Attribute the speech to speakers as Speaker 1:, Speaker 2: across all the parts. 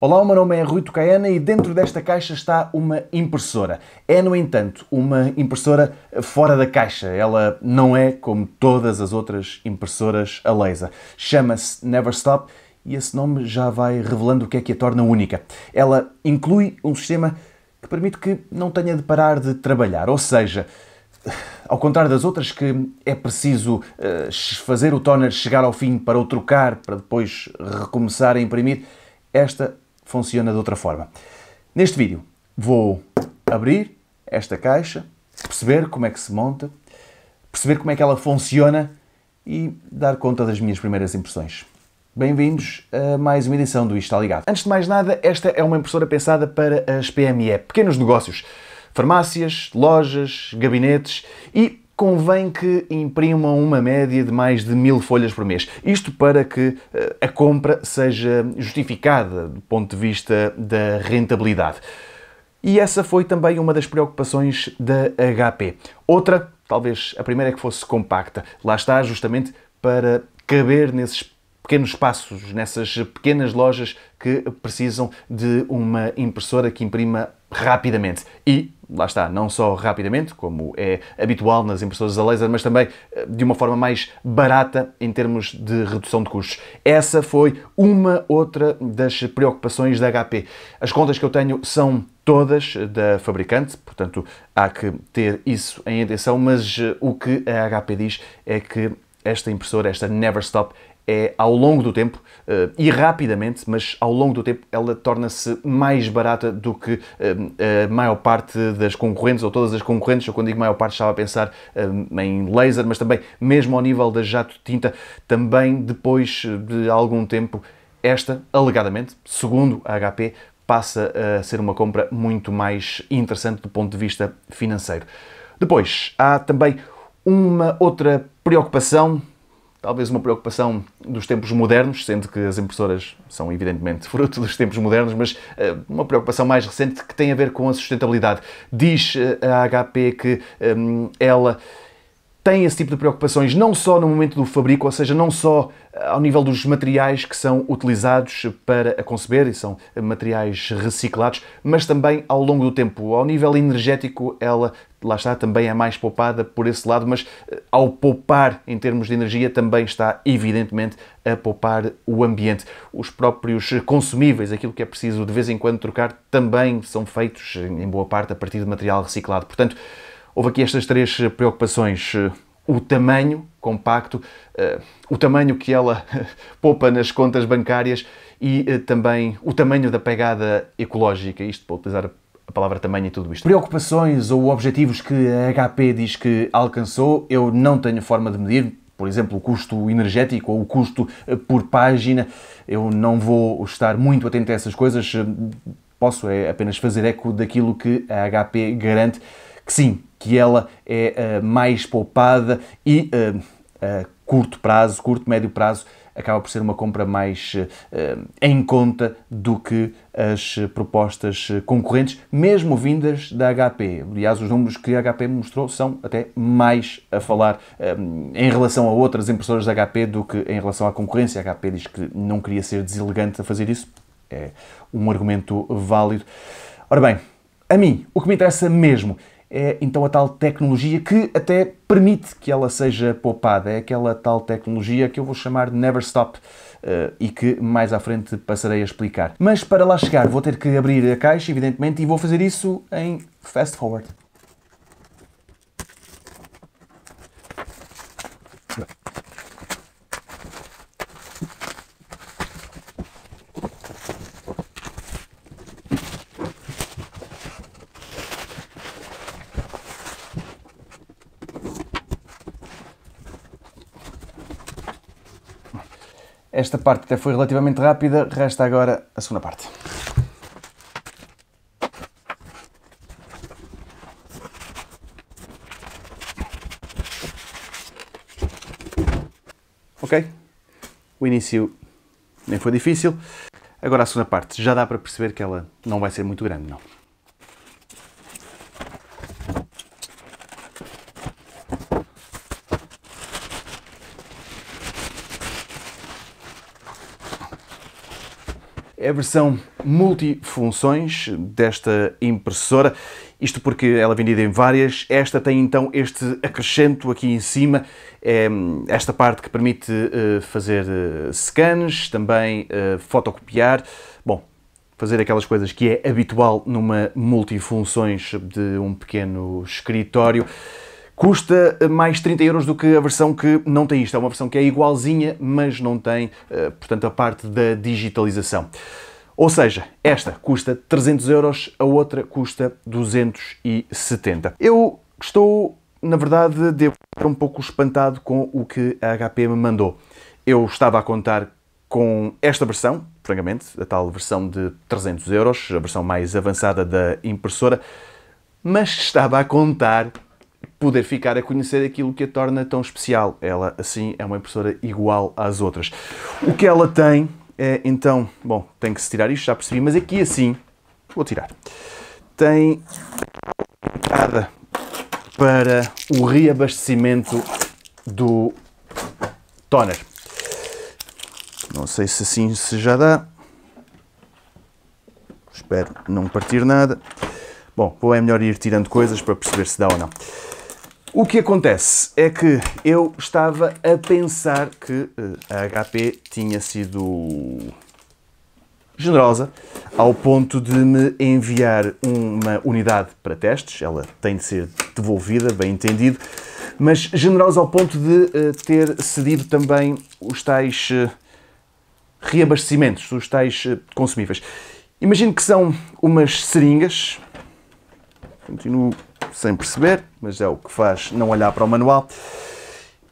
Speaker 1: Olá, o meu nome é Rui Tocaiana e dentro desta caixa está uma impressora. É, no entanto, uma impressora fora da caixa. Ela não é como todas as outras impressoras a laser. Chama-se Neverstop e esse nome já vai revelando o que é que a torna única. Ela inclui um sistema que permite que não tenha de parar de trabalhar, ou seja, ao contrário das outras que é preciso eh, fazer o toner chegar ao fim para o trocar, para depois recomeçar a imprimir, esta funciona de outra forma. Neste vídeo vou abrir esta caixa, perceber como é que se monta, perceber como é que ela funciona e dar conta das minhas primeiras impressões. Bem-vindos a mais uma edição do Isto Está Ligado. Antes de mais nada, esta é uma impressora pensada para as PME, pequenos negócios, farmácias, lojas, gabinetes e convém que imprimam uma média de mais de mil folhas por mês. Isto para que eh, a compra seja justificada do ponto de vista da rentabilidade. E essa foi também uma das preocupações da HP. Outra, talvez a primeira é que fosse compacta. Lá está, justamente para caber nesses pequenos espaços, nessas pequenas lojas que precisam de uma impressora que imprima rapidamente. E lá está, não só rapidamente, como é habitual nas impressoras a laser, mas também eh, de uma forma mais barata em termos de redução de custos. Essa foi uma outra das preocupações da HP. As contas que eu tenho são todas eh, da fabricante, portanto há que ter isso em atenção, mas eh, o que a HP diz é que esta impressora, esta Neverstop, é ao longo do tempo, eh, e rapidamente, mas ao longo do tempo, ela torna-se mais barata do que eh, a maior parte das concorrentes, ou todas as concorrentes. Eu, quando digo maior parte, estava a pensar eh, em laser, mas também, mesmo ao nível da jato tinta, também depois de algum tempo, esta, alegadamente, segundo a HP, passa a ser uma compra muito mais interessante do ponto de vista financeiro. Depois, há também uma outra preocupação talvez uma preocupação dos tempos modernos, sendo que as impressoras são evidentemente fruto dos tempos modernos, mas uh, uma preocupação mais recente que tem a ver com a sustentabilidade. Diz uh, a HP que um, eh, ela têm esse tipo de preocupações não só no momento do fabrico, ou seja, não só eh, ao nível dos materiais que são utilizados para a conceber, e são materiais reciclados, mas também ao longo do tempo. Ao nível energético, ela lá está também é mais poupada por esse lado, mas eh, ao poupar em termos de energia também está evidentemente a poupar o ambiente. Os próprios consumíveis, aquilo que é preciso de vez em quando trocar, também são feitos em boa parte a partir de material reciclado. Portanto, Houve aqui estas três eh, preocupações. Eh, o tamanho compacto, eh, o tamanho que ela poupa nas contas bancárias e também o tamanho da pegada ecológica, isto para utilizar a palavra tamanho e tudo isto. Preocupações ou objetivos que a HP diz que alcançou, eu não tenho forma de medir, por exemplo, o custo energético ou o custo por página. Eu não vou estar muito atento a essas coisas, posso é apenas fazer eco daquilo que a HP garante que sim, que ela é uh, mais poupada e eh, a curto prazo, curto, médio prazo, acaba por ser uma compra mais eh, em conta do que as propostas concorrentes, mesmo vindas da HP. Aliás, os números que a HP mostrou são até mais a falar um, em relação a outras impressoras da HP do que em relação à concorrência. A HP diz que não queria ser deselegante a fazer isso. É um argumento válido. Ora bem, a mim, o que me interessa mesmo é então a tal tecnologia que até permite que ela seja poupada. É aquela tal tecnologia que eu vou chamar de Never Stop uh, e que mais à frente passarei a explicar. Mas para lá chegar, vou ter que abrir a caixa, evidentemente, e vou fazer isso em fast forward. Esta parte até foi relativamente rápida, resta agora a segunda parte. Ok? O início nem foi difícil. Agora a segunda parte, já dá para perceber que ela não vai ser muito grande, não. a versão multifunções desta impressora. Isto porque ela é vendida em várias. Esta tem então este acrescento aqui em cima, é esta parte que permite eh, fazer eh, scans, também eh, fotocopiar. Bom, fazer aquelas coisas que é habitual numa multifunções de um pequeno escritório. Custa eh, mais 30 euros do que a versão que não tem isto. É uma versão que é igualzinha, mas não tem, eh, portanto, a parte da digitalização. Ou seja, esta custa 300 euros, a outra custa 270. Eu estou, na verdade, devo estar um pouco espantado com o que a HP me mandou. Eu estava a contar com esta versão, francamente, a tal versão de 300 euros, a versão mais avançada da impressora, mas estava a contar poder ficar a conhecer aquilo que a torna tão especial. Ela, assim, é uma impressora igual às outras. O que ela tem é, então, bom, tem que se tirar isto, já percebi, mas aqui assim, vou tirar, tem nada para o reabastecimento do toner. Não sei se assim se já dá. Espero não partir nada. Bom, ou é melhor ir tirando coisas para perceber se dá ou não. O que acontece é que eu estava a pensar que eh, a HP tinha sido generosa ao ponto de me enviar uma unidade para testes. Ela tem de ser devolvida, bem entendido, mas generosa ao ponto de eh, ter cedido também os tais eh, reabastecimentos, os tais consumíveis. Imagino que são umas seringas. Continuo sem perceber, mas é o que faz não olhar para o manual.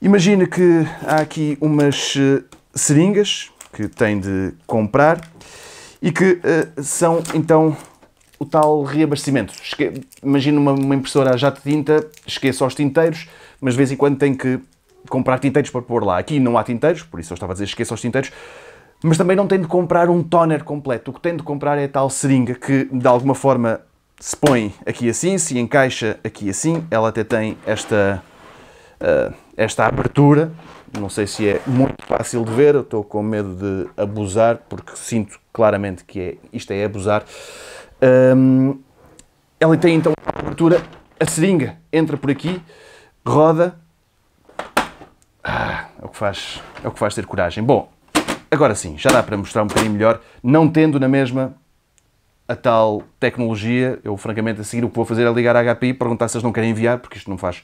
Speaker 1: Imagina que há aqui umas eh, seringas que tem de comprar e que uh, são então o tal reabastecimento. Esque... Imagina uma, uma, impressora a jato de tinta, esqueça os tinteiros, mas de vez em quando tem que comprar tinteiros para pôr lá. Aqui não há tinteiros, por isso eu estava a dizer esqueça os tinteiros, mas também não tem de comprar um toner completo. O que tem de comprar é a tal seringa que de alguma forma se põe aqui assim, se encaixa aqui assim, ela até tem esta, uh, esta abertura, não sei se é muito fácil de ver, eu estou com medo de abusar, porque sinto claramente que é, isto é abusar. Um, ehm, ela tem então a abertura, a seringa entra por aqui, roda, ah, é, o que faz, é o que faz ter coragem. Bom, agora sim, já dá para mostrar um bocadinho melhor, não tendo na mesma a tal tecnologia. Eu, francamente, a seguir o que vou fazer é ligar à HPI, perguntar se eles não querem enviar, porque isto não faz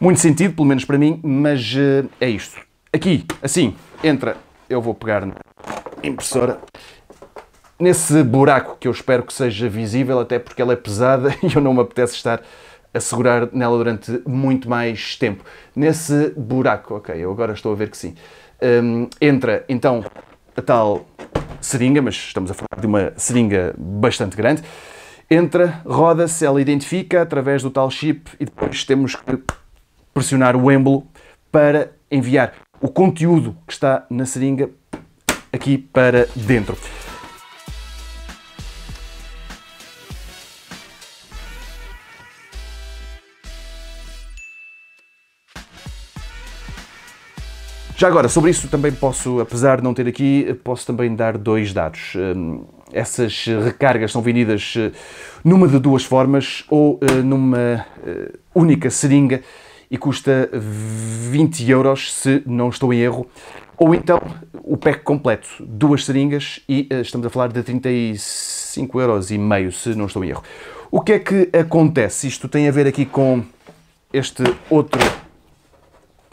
Speaker 1: muito sentido, pelo menos para mim, mas uh, é isto. Aqui, assim, entra, eu vou pegar na impressora, nesse buraco que eu espero que seja visível, até porque ela é pesada e eu não me apetece estar a segurar nela durante muito mais tempo. Nesse buraco, ok, eu agora estou a ver que sim, um, entra então a tal seringa, mas estamos a falar de uma seringa bastante grande. Entra, roda-se, ela identifica através do tal chip e depois temos que pressionar o êmbolo para enviar o conteúdo que está na seringa aqui para dentro. Já agora, sobre isso também posso, apesar de não ter aqui, posso também dar dois dados. Hum, essas recargas são vendidas eh, numa de duas formas, ou eh, numa eh, única seringa e custa 20 euros, se não estou em erro, ou então o pack completo, duas seringas e estamos a falar de 35 euros e meio, se não estou em erro. O que é que acontece? Isto tem a ver aqui com este outro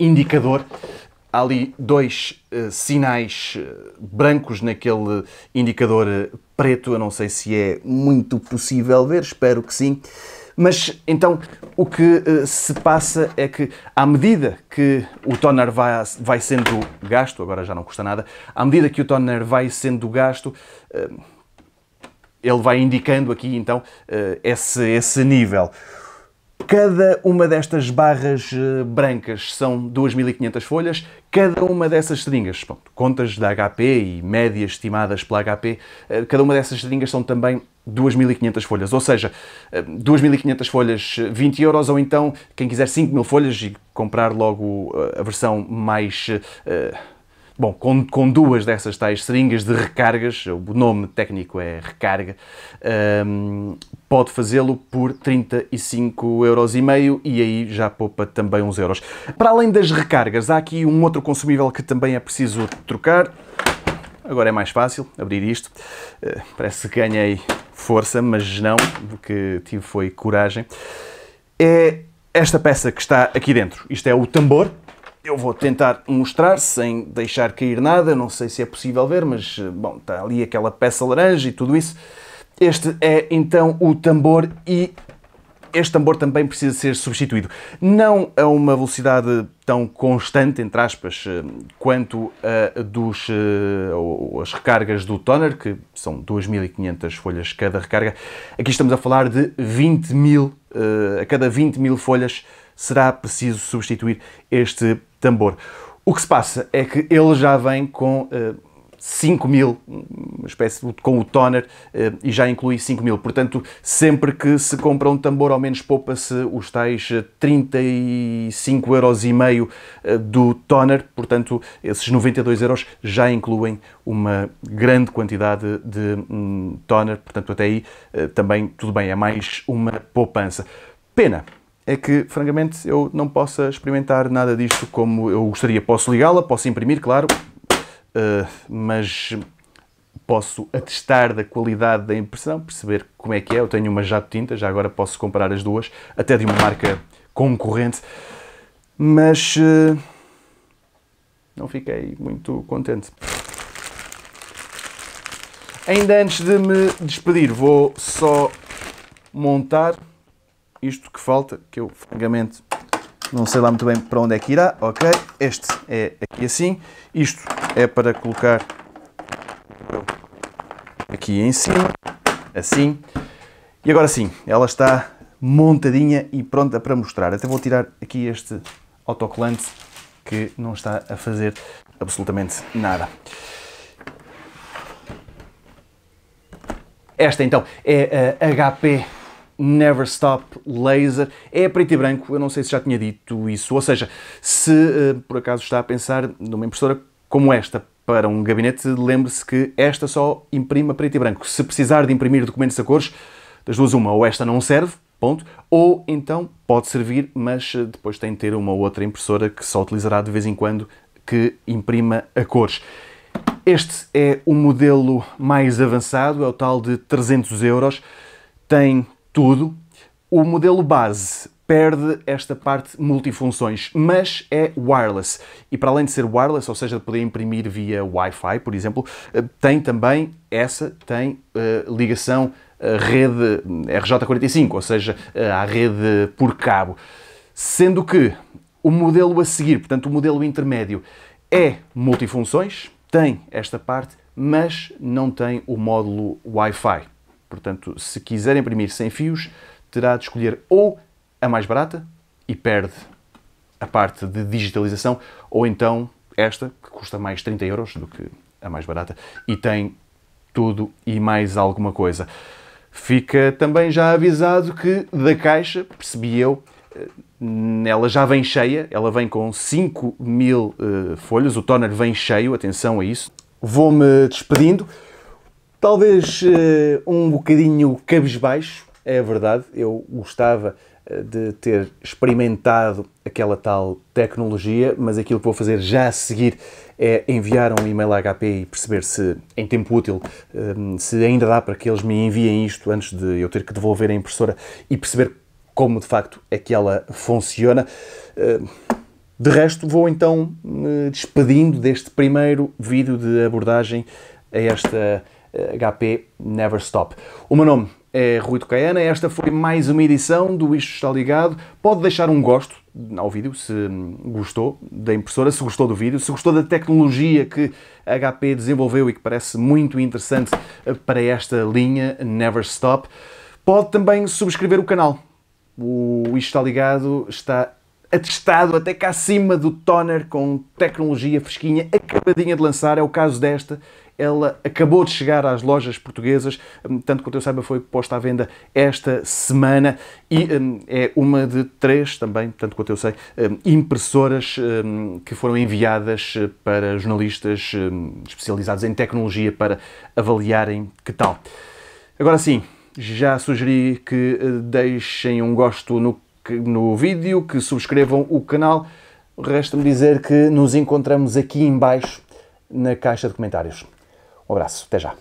Speaker 1: indicador há ali dois uh, sinais eh, brancos naquele indicador eh, preto. Eu não sei se é muito possível ver, espero que sim. Mas então o que uh, se passa é que, à medida que o toner vai, vai sendo gasto, agora já não custa nada, à medida que o toner vai sendo gasto, uh, ele vai indicando aqui então esse, esse nível. Cada uma destas barras eh, brancas são 2.500 folhas, cada uma dessas seringas, pronto, contas da HP e médias estimadas pela HP, eh, cada uma dessas seringas são também 2.500 folhas, ou seja, 2.500 eh, folhas 20 euros, ou então quem quiser 5.000 folhas e comprar logo a versão mais. Uh, Bom, com, com duas dessas tais seringas de recargas, o nome técnico é recarga, um, ehm, pode fazê-lo por 35 euros e meio e aí já poupa também uns euros. Para além das recargas, há aqui um outro consumível que também é preciso trocar. Agora é mais fácil abrir isto. Uh, parece que ganhei força, mas não, o que tive foi coragem. É esta peça que está aqui dentro. Isto é o tambor, eu vou tentar mostrar sem deixar cair nada, não sei se é possível ver, mas eh, bom, está ali aquela peça laranja e tudo isso. Este é então o tambor e este tambor também precisa ser substituído. Não a uma velocidade tão constante, entre aspas, eh, quanto a dos, eh, as recargas do toner, que são 2.500 folhas cada recarga. Aqui estamos a falar de 20 mil, a cada 20 mil folhas será preciso substituir este tambor. O que se passa é que ele já vem com uh, eh, 5 mil, uma espécie de, com o toner, uh, e já inclui 5 mil. Portanto, sempre que se compra um tambor, ao menos poupa-se os tais 35,5 eh, euros e meio do toner. Portanto, esses 92 euros já incluem uma grande quantidade de um, toner. Portanto, até aí uh, também tudo bem, é mais uma poupança. Pena é que, francamente, eu não possa experimentar nada disto como eu gostaria. Posso ligá-la, posso imprimir, claro, uh, mas posso atestar da qualidade da impressão, perceber como é que é. Eu tenho uma jato tinta, já agora posso comparar as duas, até de uma marca concorrente, mas uh, não fiquei muito contente. Ainda antes de me despedir, vou só montar isto que falta, que eu francamente não sei lá muito bem para onde é que irá, ok? Este é aqui assim, isto é para colocar aqui em cima, assim, e agora sim, ela está montadinha e pronta para mostrar. Até vou tirar aqui este autocolante que não está a fazer absolutamente nada. Esta então é a HP Never Stop Laser. É preto e branco, eu não sei se já tinha dito isso. Ou seja, se eh, por acaso está a pensar numa impressora como esta para um gabinete, lembre-se que esta só imprime a preto e branco. Se precisar de imprimir documentos a cores, das duas uma, ou esta não serve, ponto, ou então pode servir, mas eh, depois tem de ter uma outra impressora que só utilizará de vez em quando que imprima a cores. Este é o modelo mais avançado, é o tal de 300 euros. Tem tudo, o modelo base perde esta parte multifunções, mas é wireless. E para além de ser wireless, ou seja, de poder imprimir via Wi-Fi, por exemplo, eh, tem também, essa tem uh, ligação à rede eh, RJ45, ou seja, à rede por cabo. Sendo que o modelo a seguir, portanto o modelo intermédio, é multifunções, tem esta parte, mas não tem o módulo Wi-Fi. Portanto, se quiser imprimir sem fios, terá de escolher ou a mais barata e perde a parte de digitalização, ou então esta, que custa mais 30 euros do que a mais barata e tem tudo e mais alguma coisa. Fica também já avisado que da caixa, percebi eu, eh, ela já vem cheia, ela vem com 5 mil uh, folhas, o toner vem cheio, atenção a isso. Vou-me despedindo. Talvez uh, um bocadinho cabisbaixo, é verdade. Eu gostava eh, de ter experimentado aquela tal tecnologia, mas aquilo que vou fazer já a seguir é enviar um e-mail à HP e perceber se, em tempo útil, ehm, se ainda dá para que eles me enviem isto antes de eu ter que devolver a impressora e perceber como de facto é que ela funciona. Ehm, de resto, vou então me eh, despedindo deste primeiro vídeo de abordagem a esta HP Never Stop. O meu nome é Rui Tocaiana, esta foi mais uma edição do Isto Está Ligado. Pode deixar um gosto ao vídeo, se gostou da impressora, se gostou do vídeo, se gostou da tecnologia que a HP desenvolveu e que parece muito interessante para esta linha Never Stop. Pode também subscrever o canal. O Isto Está Ligado está atestado até cá acima do toner com tecnologia fresquinha, acabadinha de lançar. É o caso desta ela acabou de chegar às lojas portuguesas, hum, tanto quanto eu saiba, foi posta à venda esta semana e hum, é uma de três também, tanto quanto eu sei, hum, impressoras que foram enviadas eh, para jornalistas especializados em tecnologia para avaliarem que tal. Agora sim, já sugeri que eh, deixem um gosto no, no vídeo, que subscrevam o canal. Resta-me dizer que nos encontramos aqui embaixo na caixa de comentários. Um abraço, até já.